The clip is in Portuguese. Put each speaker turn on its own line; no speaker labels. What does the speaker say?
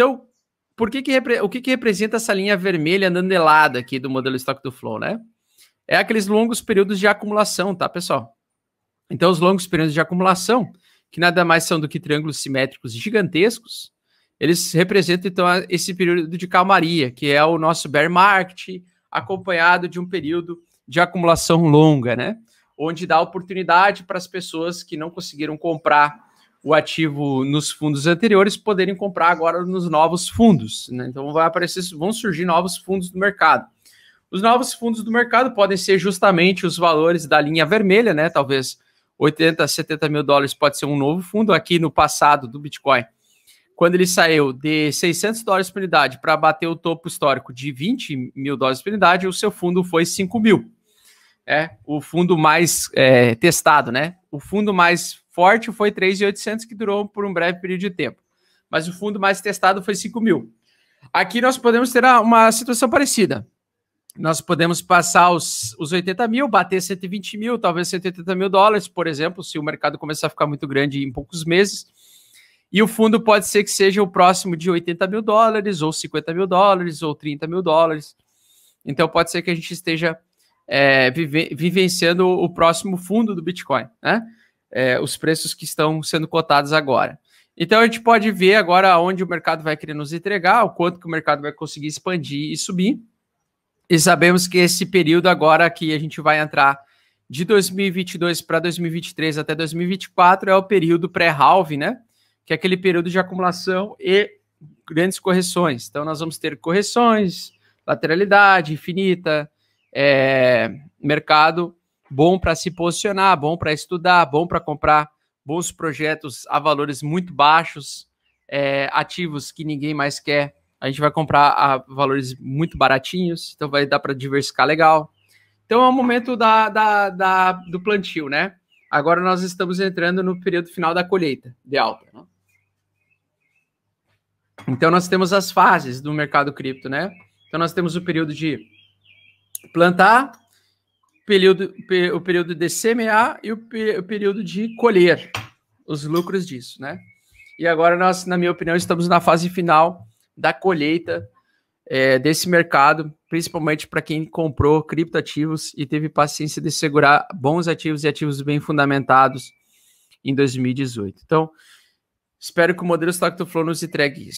Então, por que que o que, que representa essa linha vermelha anelada aqui do modelo estoque do flow, né? É aqueles longos períodos de acumulação, tá, pessoal? Então, os longos períodos de acumulação, que nada mais são do que triângulos simétricos gigantescos, eles representam, então, esse período de calmaria, que é o nosso bear market, acompanhado de um período de acumulação longa, né? Onde dá oportunidade para as pessoas que não conseguiram comprar o ativo nos fundos anteriores poderem comprar agora nos novos fundos. Né? Então vai aparecer, vão surgir novos fundos do mercado. Os novos fundos do mercado podem ser justamente os valores da linha vermelha, né? Talvez 80, 70 mil dólares pode ser um novo fundo. Aqui no passado do Bitcoin, quando ele saiu de 600 dólares por unidade para bater o topo histórico de 20 mil dólares por unidade, o seu fundo foi 5 mil. É o fundo mais é, testado, né? O fundo mais forte foi 3.800, que durou por um breve período de tempo. Mas o fundo mais testado foi 5 mil. Aqui nós podemos ter uma situação parecida. Nós podemos passar os, os 80 mil, bater 120 mil, talvez 180 mil dólares, por exemplo, se o mercado começar a ficar muito grande em poucos meses. E o fundo pode ser que seja o próximo de 80 mil dólares, ou 50 mil dólares, ou 30 mil dólares. Então pode ser que a gente esteja é, vive, vivenciando o próximo fundo do Bitcoin, né? é, os preços que estão sendo cotados agora. Então a gente pode ver agora onde o mercado vai querer nos entregar, o quanto que o mercado vai conseguir expandir e subir. E sabemos que esse período agora que a gente vai entrar de 2022 para 2023 até 2024 é o período pré-halve, né? Que é aquele período de acumulação e grandes correções. Então nós vamos ter correções, lateralidade infinita, é, mercado bom para se posicionar, bom para estudar, bom para comprar bons projetos a valores muito baixos, é, ativos que ninguém mais quer. A gente vai comprar a valores muito baratinhos, então vai dar para diversificar legal. Então é o momento da, da, da, do plantio, né? Agora nós estamos entrando no período final da colheita de alta. Né? Então nós temos as fases do mercado cripto, né? Então nós temos o período de plantar, período, o período de semear e o, o período de colher os lucros disso, né? E agora nós, na minha opinião, estamos na fase final da colheita é, desse mercado, principalmente para quem comprou criptoativos e teve paciência de segurar bons ativos e ativos bem fundamentados em 2018. Então, espero que o modelo Stock to Flow nos entregue isso.